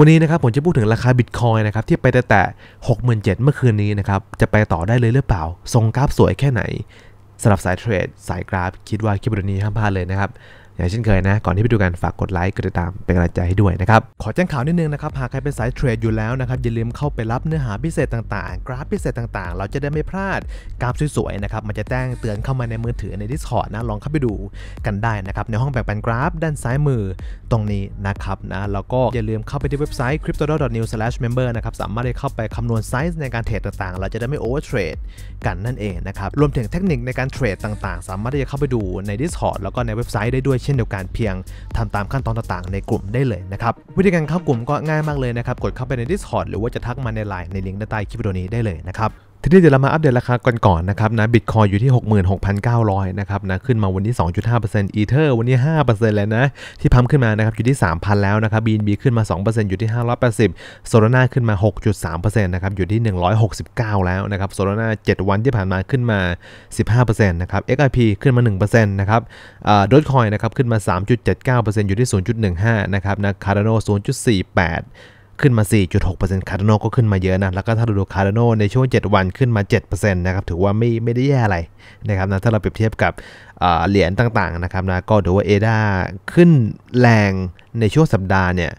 วันนี้นะครับ ผมจะพูดถึงราคาบิตคอยนะครับ ที่ไปแต่แต่6กหมเมื่อคืนนี้นะครับ จะไปต่อได้เลยหรือเปล่า ทรงกราฟสวยแค่ไหน สำหรับสายเทรด สายกราฟ คิดว่าคลิปวันนี้ห้ามพลาดเลยนะครับอย่างเช่นเคยนะ ก่อนที่ไปดูกัน ฝากกดไลค์กดติดตามเป็นกำลังใจให้ด้วยนะครับ ขอแจ้งข่าวนิดนึงนะครับ หากใครเป็นสายเทรดอยู่แล้วนะครับ อย่าลืมเข้าไปรับเนื้อหาพิเศษต่างๆกราฟพิเศษต่างๆ เราจะได้ไม่พลาด กราฟสวย ๆ นะครับมันจะแจ้งเตือนเข้ามาในมือถือใน Discord นะลองเข้าไปดูกันได้นะครับ ในห้องแบ่งปันกราฟ ด้านซ้ายมือตรงนี้นะครับนะแล้วก็อย่าลืมเข้าไปที่เว็บไซต์ crypto.new/member s นะครับสามารถได้เข้าไปคำนวณไซส์ในการเทรดต่างๆ เราจะได้ไม่โอเวอร์เทรดกันนั่นเองนะครับรวมถึงเทคนิคในการเทรดต่างๆสามารถที่จะเข้าไปดูใน Discord แล้วก็ในเว็บไซต์ได้ด้วยช่นเดียวกันเพียงทำตามขั้นตอนต่างๆในกลุ่มได้เลยนะครับ วิธีการเข้ากลุ่มก็ง่ายมากเลยนะครับ กดเข้าไปใน Discord หรือว่าจะทักมาในไลน์ในลิงก์ด้านใต้คลิปวิดีโอนี้ได้เลยนะครับทีนี้เดี๋ยวเรามาอัปเดตราคาก่อนๆนนะครับนะบิตคอยอยู่ที่ 66,900นะครับนะขึ้นมาวันนี้2.5%อีเทอร์วันนี้5%แล้วนะที่พัมขึ้นมานะครับอยู่ที่ 3,000 แล้วนะครับบีนบีขึ้นมา 2%อยู่ที่ 580โซลาร่าขึ้นมา6.3%นะครับอยู่ที่169 แล้วนะครับโซลาร่า7วันที่ผ่านมาขึ้นมา 15%นะครับ XRP ขึ้นมา1%นะครับดอทคอยนะครับขึ้นมา 3.79%อยู่ที่ 0.15นะครับนะคาร์โน0.48ขึ้นมา 4.6%คาร์โนก็ขึ้นมาเยอะนะ แล้วก็ถ้าดูคาร์โนในช่วง 7 วันขึ้นมา 7%นะครับ ถือว่าไม่ไม่ได้แย่อะไรนะครับนะ ถ้าเราเปรียบเทียบกับเหรียญต่างๆ นะครับนะ ก็ถือว่าเอดาขึ้นแรงในช่วงสัปดาห์เนี่ย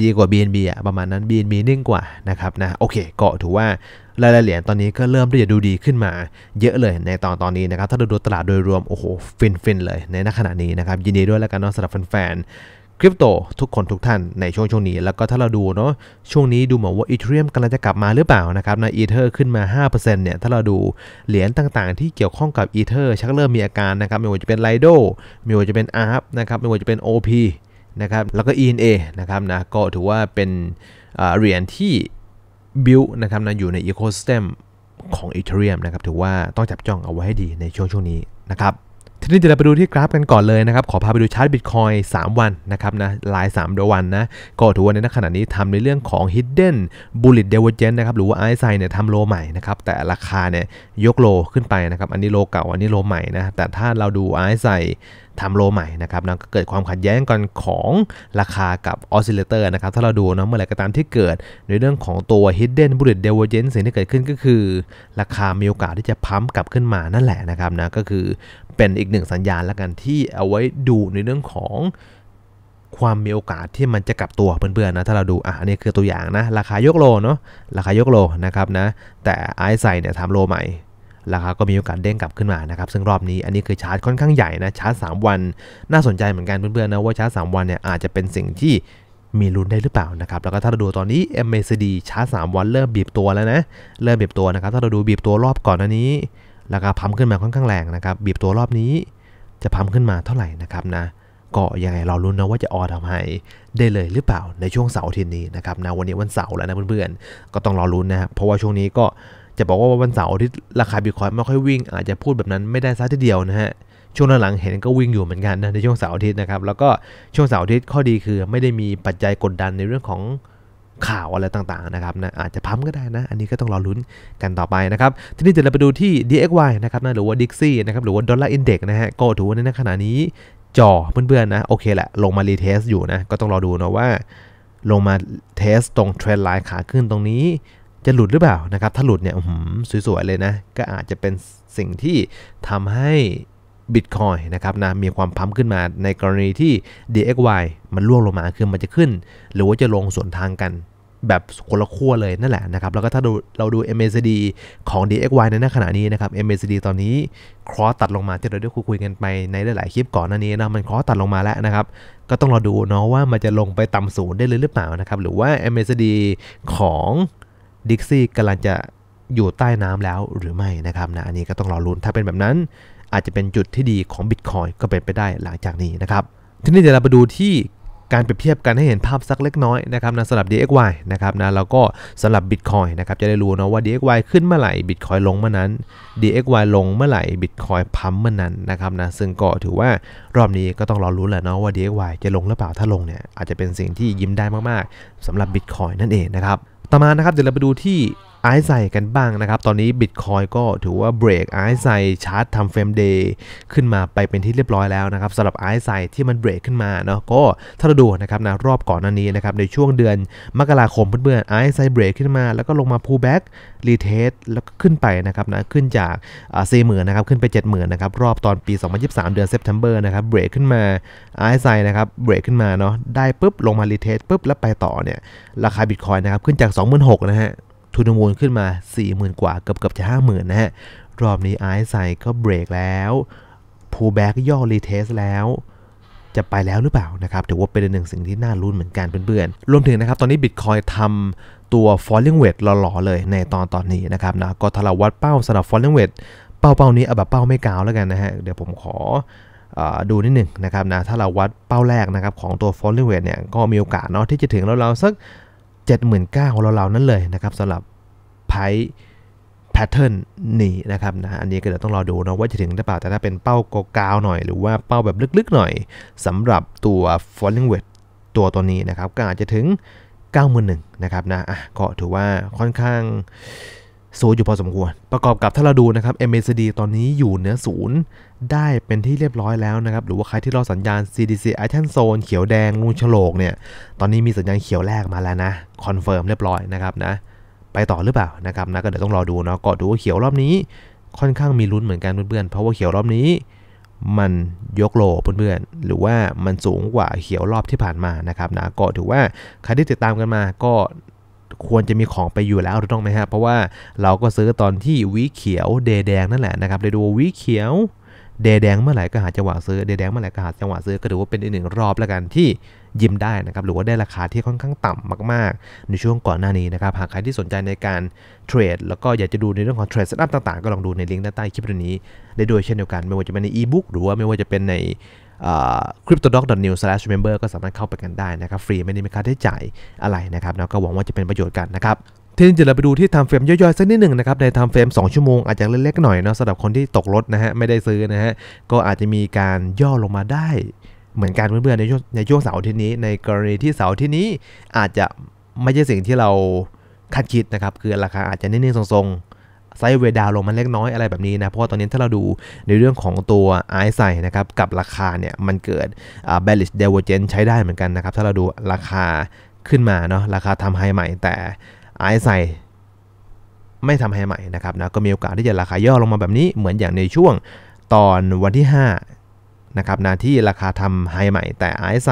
ดีกว่า BNB อ่ะประมาณนั้น BNB นิ่งกว่านะครับนะ โอเค ก็ถือว่าหลายๆเหรียญตอนนี้ก็เริ่มที่จะดูดีขึ้นมาเยอะเลยในตอนตอนนี้นะครับ ถ้าดูตลาดโดยรวม โอ้โห ฟินๆเลยในณขณะนี้นะครับยินดีด้วยแล้วกันเนาะสำหรับแฟนคริปโต ทุกคนทุกท่านในช่วงช่วงนี้แล้วก็ถ้าเราดูเนาะช่วงนี้ดูเหมือนว่าอีเทรียมกำลังจะกลับมาหรือเปล่านะครับนะอีเทอร์ขึ้นมา 5%เนี่ย ถ้าเราดูเหรียญต่างๆ ที่เกี่ยวข้องกับอีเทอร์ชักเริ่มมีอาการนะครับไม่ว่าจะเป็นไลโดไม่ว่าจะเป็นอาร์ฟนะครับไม่ว่าจะเป็น OP นะครับแล้วก็ ENA นะครับนะก็ถือว่าเป็นเหรียญที่บิลนะครับนะอยู่ในอีโคสเต็มของอีเทรียมนะครับถือว่าต้องจับจ้องเอาไว้ให้ดีในช่วงช่วงนี้นะครับทีนี้เดี๋ยวเราไปดูที่กราฟกันก่อนเลยนะครับ ขอพาไปดูชาร์ตบิตคอย3วันนะครับนะลาย3เดือนวันนะ ก็ถือว่าในขณะนี้ทำในเรื่องของ hidden bullet divergence นะครับ หรือว่าไอซายเนี่ยทำโลใหม่นะครับ แต่ราคาเนี่ยยกโลขึ้นไปนะครับ อันนี้โลเก่า อันนี้โลใหม่นะ แต่ถ้าเราดูไอซายทำโลใหม่นะครับนะก็เกิดความขัดแย้งกันของราคากับออสซิเลเตอร์นะครับ ถ้าเราดูนะเมื่อไหร่ก็ตามที่เกิดในเรื่องของตัว hidden bullet divergence สิ่งที่เกิดขึ้นก็คือราคามีโอกาสที่จะพัมกลับขึ้นมานั่นแหละนะครับนะก็คือเป็นอีกหนึ่งสัญญาณแล้วกันที่เอาไว้ดูในเรื่องของความมีโอกาสที่มันจะกลับตัว เพื่อนๆนะถ้าเราดูอ่ะนี่คือตัวอย่างนะราคายกโลเนาะราคายกโลนะครับนะแต่ไอซ์ไซเนี่ยทำโลใหม่ราคาก็มีโอกาสเด้งกลับขึ้นมานะครับ ซึ่งรอบนี้อันนี้คือชาร์จค่อนข้างใหญ่นะ ชาร์จ3 วัน น่าสนใจเหมือนกันเพื่อนๆนะว่าชาร์จ3วันเนี่ยอาจจะเป็นสิ่งที่มีลุ้นได้หรือเปล่านะครับแล้วก็ถ้าเราดูตอนนี้ MACD ชาร์จ3วันเริ่มบีบตัวแล้วนะ เริ่มบีบตัวนะครับถ้าเราดูบีบตัวรอบก่อนอันนี้ราคาพัมขึ้นมาค่อนข้างแรงนะครับ บีบตัวรอบนี้จะพัมขึ้นมาเท่าไหร่นะครับนะก็ยังไงเรารุ้นนะว่าจะออทำให้ได้เลยหรือเปล่าในช่วงเสาร์ทีนี้นะครับนะวันนี้วันเสาร์แล้วนะเพื่อนๆก็ต้องรอรุ้นนะครับเพราะว่าช่วงนี้ก็จะบอกว่าวันเสาร์ที่ราคาบิตคอยไม่ค่อยวิ่งอาจจะพูดแบบนั้นไม่ได้ซะทีเดียวนะฮะช่วงหลังเห็นก็วิ่งอยู่เหมือนกันนะในช่วงเสาร์อาทิตย์นะครับแล้วก็ช่วงเสาร์อาทิตย์ข้อดีคือไม่ได้มีปัจจัยกดดันในเรื่องของข่าวอะไรต่างๆ นะครับนะอาจจะพัมก็ได้นะ อันนี้ก็ต้องรอลุ้นกันต่อไปนะครับ ทีนี้เดี๋ยวเราไปดูที่ DXY นะครับนะหรือว่า Dixie นะครับ หรือว่า Dollar Index นะฮะ ก็ถือว่าในขณะนี้จ่อเพื่อนๆนะ โอเคแหละ ลงมารีเทสอยู่นะ ก็ต้องรอดูนะว่าลงมาเทส ตรงเทรนไลน์ขาขึ้นตรงนี้จะหลุดหรือเปล่านะครับ ถ้าหลุดเนี่ยสวยๆ เลยนะ ก็อาจจะเป็นสิ่งที่ทำให้บิตคอยนะครับนะมีความพัมขึ้นมาในกรณีที่ DXY มันล่วงลงมาคือมันจะขึ้น หรือว่าจะลงสวนทางกัน แบบคนละขั้วเลยนั่นแหละนะครับ แล้วก็ถ้าดูเราดู MACD ของ DXY ในขณะนี้นะครับ MACD ตอนนี้ครอสตัดลงมาที่เราได้คุยกันไปในหลาย ๆคลิปก่อนหน้านี้นะมันครอสตัดลงมาแล้วนะครับ ก็ต้องรอดูเนาะว่ามันจะลงไปต่ำศูนย์ได้เลยหรือเปล่านะครับหรือว่า MACD ของ Dixie กำลังจะอยู่ใต้น้ำแล้วหรือไม่นะครับนะอันนี้ก็ต้องรอลุ้นถ้าเป็นแบบนั้นอาจจะเป็นจุดที่ดีของ Bitcoin ก็เป็นไปได้หลังจากนี้นะครับทีนี้เดี๋ยวเราไปดูที่การเปรียบเทียบกันให้เห็นภาพสักเล็กน้อยนะครับนะสำหรับ DXY นะครับนะแล้วก็สำหรับ Bitcoin นะครับจะได้รู้นะว่า DXY ขึ้นเมื่อไหร่ Bitcoin ลงเมื่อนั้น DXY ลงเมื่อไหร่ Bitcoin พัมเมื่อนั้นนะครับนะซึ่งก็ถือว่ารอบนี้ก็ต้องรอรู้แหละเนาะว่า DXY จะลงหรือเปล่าถ้าลงเนี่ยอาจจะเป็นสิ่งที่ยิ้มได้มากๆสำหรับ Bitcoin นั่นเองนะครับต่อมานะครับเดี๋ยวเราไปดูที่ไอซ์ไซกันบ้างนะครับ ตอนนี้ Bitcoin ก็ถือว่าเบรกไอซ์ไซชาร์จทำเฟรมเดย์ขึ้นมาไปเป็นที่เรียบร้อยแล้วนะครับสำหรับไอซ์ไซที่มันเบรกขึ้นมาเนาะ ก็ถ้าเราดูนะครับนะรอบก่อนหน้านี้นะครับ ในช่วงเดือนมกราคมเพื่อนๆไอซ์ไซเบรกขึ้นมา แล้วก็ลงมาพูแบ็กรีเทสแล้วก็ขึ้นไปนะครับนะ ขึ้นจากสี่หมื่นนะครับ ขึ้นไป 7 0,000 นะครับ รอบตอนปี 2023 เดือนเซปเทมเบอร์นะครับ เบรกขึ้นมาไอซ์ไซนะครับ เบรกขึ้นมาเนาะ ได้ปุ๊บลงมารีเทสปุ๊บแล้วไปต่อเนี่ยราคาบิตคอยนะครับขึ้นจาก26,000นะฮะทุนมูลขึ้นมา 40,000 กว่าเกือบเกือบจะ 50,000 นะฮะ รอบนี้ไอซ์ไซก็เบรกแล้วพูแบ็กย่อรีเทสแล้ว จะไปแล้วหรือเปล่านะครับ ถือว่าเป็นหนึ่งสิ่งที่น่ารุ้นเหมือนกันเพื่อนๆรวมถึงนะครับ ตอนนี้บิตคอยทำตัว falling w e g หล่อๆ เลยในตอนตอนนี้นะครับนะ ก็ทะลวัดเป้าสำหรับ falling w e g เป้าเป้านี้เอาแบบเป้าไม่กาวแล้วกันนะฮะ เดี๋ยวผมขอดูนิดหนึ่งนะครับนะถ้าเราวัดเป้าแรกนะครับของตัว f อ l l i n g w e i เนี่ยก็มีโอกาสเนาะที่จะถึงเราสัก79,000ของเรา ๆ นั่นเลยนะครับสำหรับไพ่แพทเทิร์นนี้นะครับนะ อันนี้ก็เดี๋ยวต้องรอดูนะว่าจะถึงหรือเปล่า แต่ถ้าเป็นเป้ากาวๆหน่อยหรือว่าเป้าแบบลึกๆหน่อยสำหรับตัว falling weight ตัวตัวนี้นะครับก็อาจจะถึง 91,000นะครับนะ อ่ะก็ถือว่าค่อนข้างสูงอยู่พอสมควรประกอบกับถ้าเราดูนะครับ MACD ตอนนี้อยู่เหนือศูนย์ได้เป็นที่เรียบร้อยแล้วนะครับ หรือว่าใครที่รอสัญญาณ CDC i t e n Zone เขียวแดงลุงฉลกเนี่ย ตอนนี้มีสัญญาณเขียวแรกมาแล้วนะคอนเฟิร์มเรียบร้อยนะครับนะ ไปต่อหรือเปล่านะครับนะก็เดี๋ยวต้องรอดูเนาะก็ดูว่าเขียวรอบนี้ค่อนข้างมีลุ้นเหมือนกันเพื่อนๆเพราะว่าเขียวรอบนี้มันยกโลเพื่อนๆหรือว่ามันสูงกว่าเขียวรอบที่ผ่านมานะครับนะก็ถือว่าใครที่ติดตามกันมาก็ควรจะมีของไปอยู่แล้วถูกต้องไหมฮะ เพราะว่าเราก็ซื้อตอนที่วีเขียวเดแดงนั่นแหละนะครับได้ดูวีเขียวเดแดงเมื่อไหร่ก็หาจังหวะซื้อเดแดงเมื่อไหร่ก็หาจังหวะซื้อก็ถือว่าเป็นอีกหนึ่งรอบแล้วกันที่ยิ้มได้นะครับหรือว่าได้ราคาที่ค่อนข้างต่ำมาก ๆ ในช่วงก่อนหน้านี้นะครับหากใครที่สนใจในการเทรดแล้วก็อยากจะดูในเรื่องของเทรดสตัพต่างๆ ก็ลองดูในลิงก์ด้านใต้คลิปนี้ได้โดยเช่นเดียวกันไม่ว่าจะเป็นในอีบุ๊กหรือว่าไม่ว่าจะเป็นใน c r y p t o d o ล n e w m e m b e r ก็สามารถเข้าไปกันได้นะครับ ฟรีไม่ได้มีค่าใช้จ่ายอะไรนะครับเราก็หวังว่าจะเป็นประโยชน์กันนะครับ ทีนี้เดี๋ยวเราไปดูที่ทำเฟรมย่อยๆสักนิดหนึ่งนะครับ ในทำเฟรม2ชั่วโมงอาจจะเล็กๆหน่อยเนาะสำหรับคนที่ตกรถนะฮะไม่ได้ซื้อนะฮะก็อาจจะมีการย่อลงมาได้ เหมือนกันเพื่อนๆในช่วงในช่วงเสาร์ที่นี้ในกรณีที่เสาร์ที่นี้อาจจะไม่ใช่สิ่งที่เราคาดคิดนะครับคือราคาอาจจะนิ่งๆทรงๆไซด์เวดาวลงมาเล็กน้อยอะไรแบบนี้นะ เพราะว่าตอนนี้ถ้าเราดูในเรื่องของตัวไอซ์ไซนะครับกับราคาเนี่ยมันเกิดเบลลิชเดว v e r g ใช้ได้เหมือนกันนะครับถ้าเราดูราคาขึ้นมาเนาะราคาทำไฮใหม่ แต่ไอซ์ไซไม่ทำห้ใหม่นะครับนะก็มีโอกาสที่จะราคาย่อลงมาแบบนี้เหมือนอย่างในช่วงตอนวันที่ 5นะครับนะที่ราคาทำไฮใหม่ แต่ไอซ์ไซ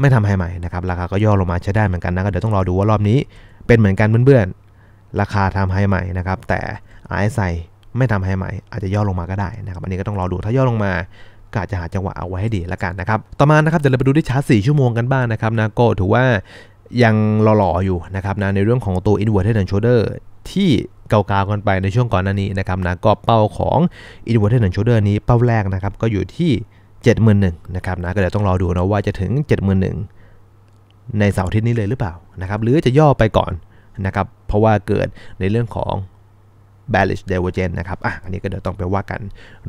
ไม่ทำห้ใหม่นะครับราคาก็ย่อลงมาใช้ได้เหมือนกันนะก็เดี๋ยวต้องรอดูว่ารอบนี้เป็นเหมือนกันเพื่อนราคาทำไฮใหม่นะครับแต่ RSI ไม่ทำไฮใหม่ อาจจะย่อลงมาก็ได้นะครับอันนี้ก็ต้องรอดูถ้าย่อลงมาก็อาจจะหาจังหวะเอาไว้ให้ดีละกันนะครับต่อมานะครับเดี๋ยวเราไปดูที่ชาร์ต4ชั่วโมงกันบ้างนะครับนะก็ถือว่ายังหล่อ ๆ อยู่นะครับนะในเรื่องของตัว inverted and shoulder ที่เก่าๆกันไปในช่วงก่อนหน้านี้นะครับนะก็เป้าของ inverted and shoulder นี้เป้าแรกนะครับก็อยู่ที่71,000นะครับนะก็เดี๋ยวต้องรอดูนะว่าจะถึง71,000ในเสาร์อาทิตย์นี้เลยหรือเปล่านะครับหรือจะย่อไปก่อนนะครับ เพราะว่าเกิดในเรื่องของ bearish divergence นะครับ อ่ะ อันนี้ก็เดี๋ยวต้องไปว่ากัน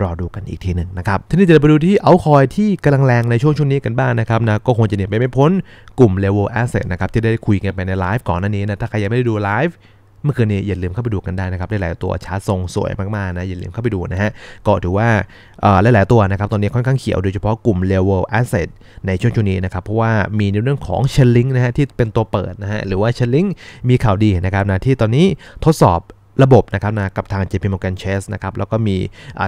รอดูกันอีกทีหนึ่งนะครับ ทีนี้จะไปดูที่เอาคอยที่กำลังแรงในช่วงช่วงนี้กันบ้างนะครับนะ ก็คงจะเนี่ยไปไม่พ้นกลุ่ม level asset นะครับ ที่ได้คุยกันไปในไลฟ์ก่อนหน้านี้นะ ถ้าใครยังไม่ได้ดูไลฟ์เมื่อคืนนี้อย่าลืมเข้าไปดูกันได้นะครับหลายๆตัวชาร์จทรงสวยมากๆนะอย่าลืมเข้าไปดูนะฮะก็ถือว่าหลายๆตัวนะครับตอนนี้ค่อนข้างเขียวโดยเฉพาะกลุ่ม level asset ในช่วงช่วงนี้นะครับ เพราะว่ามีในเรื่องของเชลลิงนะฮะที่เป็นตัวเปิดนะฮะหรือว่าเชลลิงมีข่าวดีนะครับนะที่ตอนนี้ทดสอบระบบนะครับนะกับทาง JP Morgan Chase นะครับแล้วก็มี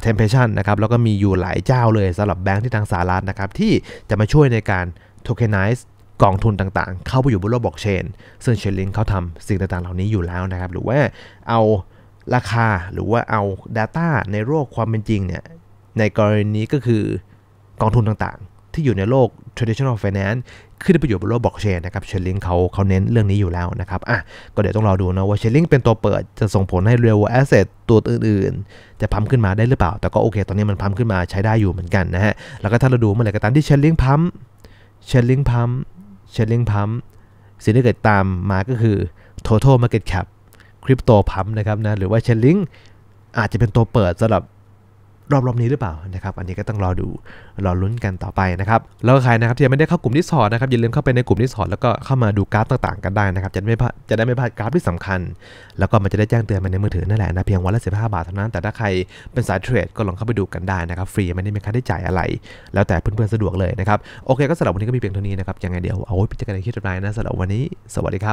Temptation นะครับแล้วก็มีอยู่หลายเจ้าเลยสำหรับแบงค์ที่ทางสหรัฐนะครับที่จะมาช่วยในการ tokenize กองทุนต่างๆเข้าไปอยู่บนโลกบล็อกเชนซึ่งเชลลิงเขาทำสิ่งต่างๆเหล่านี้อยู่แล้วนะครับ หรือว่าเอาราคา หรือว่าเอา Data ในโลกความเป็นจริงเนี่ย ในกรณีนี้ก็คือกองทุนต่างๆ ที่อยู่ในโลก traditional finance ขึ้นไปอยู่บนโลกบล็อกเชนนะครับเชลลิงเขาเขาเน้นเรื่องนี้อยู่แล้วนะครับ อ่ะ ก็เดี๋ยวต้องรอดูนะว่าเชลลิงเป็นตัวเปิด จะส่งผลให้เรียลแอสเซทตัวอื่นๆ จะพัมขึ้นมาได้หรือเปล่า แต่ก็โอเค ตอนนี้มันพัมขึ้นมาใช้ได้อยู่เหมือนกันนะฮะ แล้วก็ถ้าเราดูเมื่อไหร่ก็ตามที่เชลลิงพัมเชลลิงพัมเชลลิงพัมสิ่งที่เกิดตามมาก็คือ Total Market Cap คริปโตพัมนะครับนะ หรือว่าเชลลิงอาจจะเป็นตัวเปิดสำหรับรอบๆนี้หรือเปล่านะครับ อันนี้ก็ต้องรอดู รอลุ้นกันต่อไปนะครับ แล้วใครนะครับที่ยังไม่ได้เข้ากลุ่มีิสอนนะครับอย่าลืมเข้าไปในกลุ่มีิสอนแล้วก็เข้ามาดูกราฟต่างๆกันได้นะครับจะไม่จะได้ไม่พลาดกราฟที่สำคัญ แล้วก็มันจะได้แจ้งเตือนมาในมือถือนั่นแหละนะเพียงวันละสิบห้าบาทเท่านั้น แต่ถ้าใครเป็นสายเทรดก็ลองเข้าไปดูกันได้นะครับฟรีไม่ได้มีค่าใช้จ่ายอะไร แล้วแต่เพื่อนๆสะดวกเลยนะครับ โอเคก็สำหรับวันนี้ก็มีเพียงเท่านี้นะครับยังไงเดี๋ยวเอาไว้พิจารณาคิดอไปนะสำหรับวันนี้สวัสดีครับ